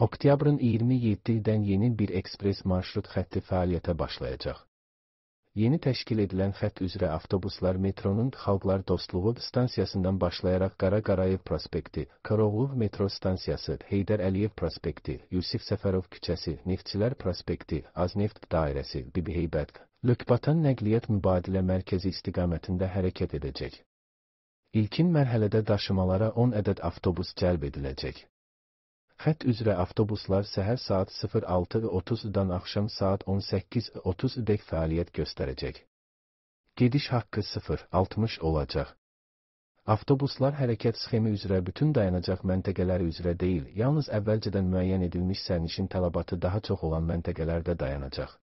Oktyabrın 27-dən yeni bir ekspres marşrut xətti fəaliyyətə başlayacaq. Yeni təşkil edilən xətt üzrə avtobuslar metronun Xalqlar Dostluğu stansiyasından başlayaraq Qara Qarayev prospekti, Karoğlu metro stansiyası, Heydər Əliyev prospekti, Yusif Səfərov küçəsi, Neftçilər prospekti, Azneft dairəsi, Bibi Heybət, Lükbatan Nəqliyyat Mübadilə Mərkəzi istiqamətində hərəkət edəcək. İlkin mərhələdə daşımalara 10 ədəd avtobus cəlb ediləcək. Xətt üzrə avtobuslar səhər saat 06:30-dan axşam saat 18:30-dək fəaliyyət göstərəcək. Gediş haqqı 0.60 olacaq. Avtobuslar hərəkət sxemi üzrə bütün dayanacaq məntəqələri üzrə deyil, yalnız əvvəlcədən müəyyən edilmiş sərnişin tələbatı daha çox olan məntəqələrdə dayanacaq.